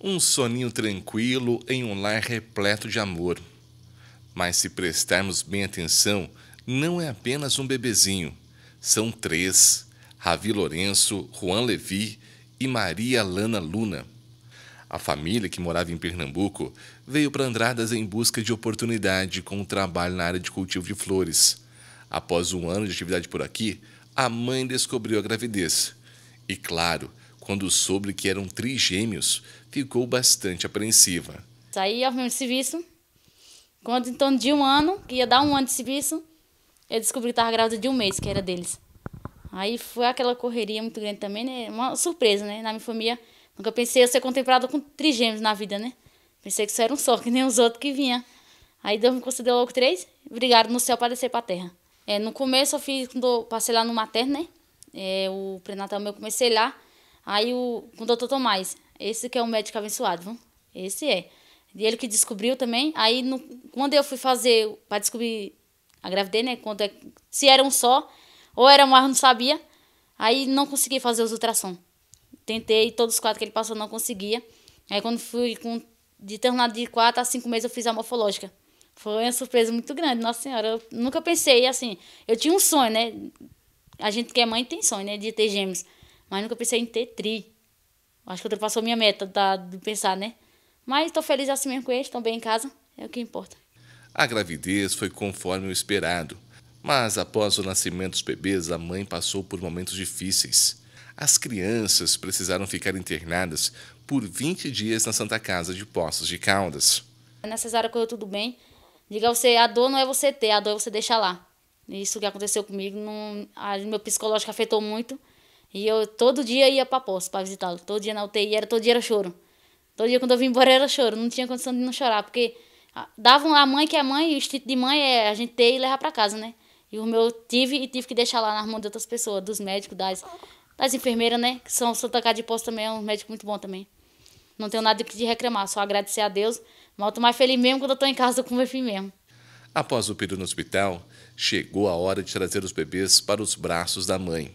um soninho tranquilo em um lar repleto de amor. Mas se prestarmos bem atenção, não é apenas um bebezinho. São três: Ravi Lourenço, Juan Levi e Maria Lana Luna. A família que morava em Pernambuco veio para Andradas em busca de oportunidade com o trabalho na área de cultivo de flores. Após um ano de atividade por aqui, a mãe descobriu a gravidez. E claro, quando soube que eram trigêmeos, ficou bastante apreensiva. Saí ao meu serviço. Quando em torno de um ano, que ia dar um ano de serviço, eu descobri que estava grávida de um mês, que era deles. Aí foi aquela correria muito grande também, né? Uma surpresa, né? Na minha família, nunca pensei eu ser contemplada com trigêmeos na vida, né? Pensei que isso era um só, que nem os outros que vinha. Aí Deus me concedeu logo três, brigaram no céu para descer para a terra. É, no começo eu fiz, quando passei lá no materno, né? É, o pré-natal meu comecei lá. Aí o, com o doutor Tomás, esse que é o médico abençoado, viu? esse é. E ele que descobriu também. Aí no, quando eu fui fazer, para descobrir a gravidez, né? Quando é, se era um só, ou era mais, não sabia. Aí não consegui fazer os ultrassom. Tentei, todos os quatro que ele passou, não conseguia. Aí quando fui com, de terminado de quatro a cinco meses, eu fiz a morfológica. Foi uma surpresa muito grande, nossa senhora. Eu nunca pensei assim. Eu tinha um sonho, né? A gente que é mãe tem sonho, né? De ter gêmeos. Mas nunca pensei em ter tri. Acho que ultrapassou minha meta da, de pensar, né? Mas estou feliz assim mesmo com eles, estão bem em casa, é o que importa. A gravidez foi conforme o esperado. Mas após o nascimento dos bebês, a mãe passou por momentos difíceis. As crianças precisaram ficar internadas por 20 dias na Santa Casa de Poços de Caldas. É na cesárea correu tudo bem. Diga você, a dor não é você ter, a dor é você deixar lá. Isso que aconteceu comigo, não, a, meu psicológico afetou muito. E eu todo dia ia pra posse pra visitá-lo. Todo dia na UTI, era, todo dia era choro. Todo dia quando eu vim embora era choro. Não tinha condição de não chorar, porque ah, davam a mãe que é mãe, e o instinto de mãe é a gente ter e levar pra casa, né? E o meu tive e tive que deixar lá nas mãos de outras pessoas, dos médicos, das, das enfermeiras, né? Que são Santa cá de posse também, é um médico muito bom também. Não tenho nada de reclamar, só agradecer a Deus. Mas eu tô mais feliz mesmo quando eu tô em casa com meu filho mesmo. Após o período no hospital, chegou a hora de trazer os bebês para os braços da mãe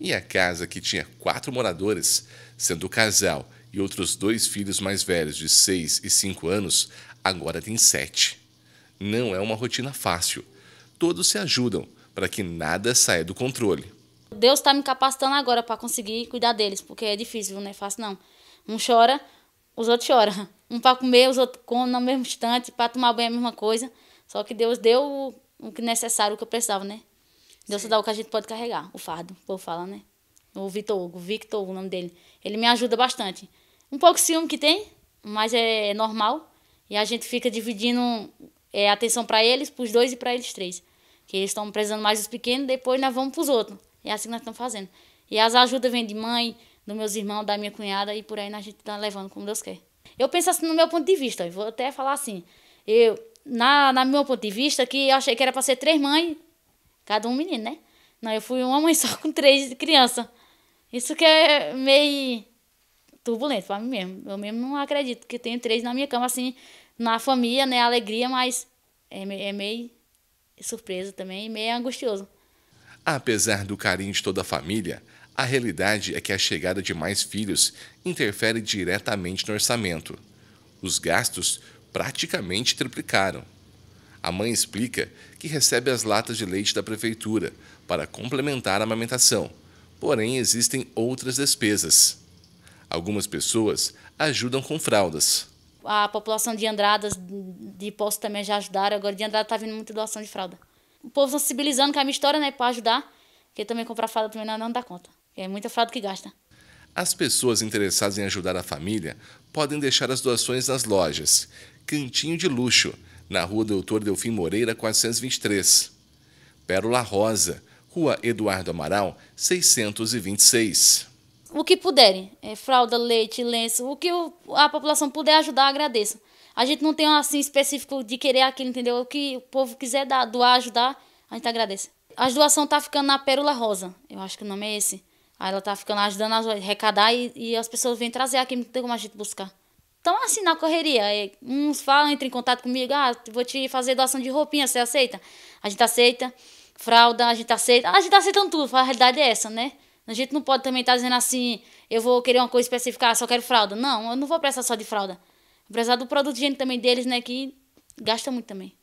e a casa, que tinha quatro moradores, sendo o casal e outros dois filhos mais velhos de 6 e 5 anos, agora tem sete. Não é uma rotina fácil. Todos se ajudam para que nada saia do controle. Deus está me capacitando agora para conseguir cuidar deles, porque é difícil, não é fácil não. Um chora, os outros choram. Um para comer, os outros comem no mesmo instante, para tomar banho é a mesma coisa. Só que Deus deu o que necessário, o que eu precisava, né? Deus só dá o que a gente pode carregar, o fardo, o povo fala, né? O Vitor Hugo, Victor Hugo, o nome dele. Ele me ajuda bastante. Um pouco ciúme que tem, mas é normal. E a gente fica dividindo é, atenção para eles, para os dois e para eles três. Que eles estão prezando mais os pequenos, depois nós vamos para os outros. É assim que nós estamos fazendo. E as ajudas vêm de mãe, dos meus irmãos, da minha cunhada, e por aí a gente está levando como Deus quer. Eu penso assim no meu ponto de vista, eu vou até falar assim. Eu, na, na meu ponto de vista, que eu achei que era para ser três mães Cada um menino, né? Não, eu fui uma mãe só com três crianças. Isso que é meio turbulento para mim mesmo. Eu mesmo não acredito que tenho três na minha cama, assim, na família, né? Alegria, mas é, é meio surpresa também e meio angustioso. Apesar do carinho de toda a família, a realidade é que a chegada de mais filhos interfere diretamente no orçamento. Os gastos praticamente triplicaram. A mãe explica que recebe as latas de leite da prefeitura para complementar a amamentação, porém existem outras despesas. Algumas pessoas ajudam com fraldas. A população de Andradas, de Poço também já ajudaram, agora de Andradas está vindo muita doação de fralda. O povo tá sensibilizando com a minha história, né, para ajudar, porque também comprar fralda também não, não dá conta, é muita fralda que gasta. As pessoas interessadas em ajudar a família podem deixar as doações nas lojas Cantinho de Luxo, na Rua Doutor Delfim Moreira, 423. Pérola Rosa, Rua Eduardo Amaral, 626. O que puderem, é, fralda, leite, lenço, o que o, a população puder ajudar, agradeça. A gente não tem um assim específico de querer aquilo, entendeu? O que o povo quiser dar, doar, ajudar, a gente agradece. A doação tá ficando na Pérola Rosa, eu acho que o nome é esse. Aí ela tá ficando ajudando a arrecadar e, e as pessoas vêm trazer aqui, não tem como a gente buscar. Então, assim, na correria. É, uns falam, entram em contato comigo, ah, vou te fazer doação de roupinha, você aceita? A gente aceita. Fralda, a gente aceita. A gente tá aceitando tudo, a realidade é essa, né? A gente não pode também estar tá dizendo assim, eu vou querer uma coisa específica, ah, só quero fralda. Não, eu não vou prestar só de fralda. Vou precisar do produto gente também deles, né, que gasta muito também.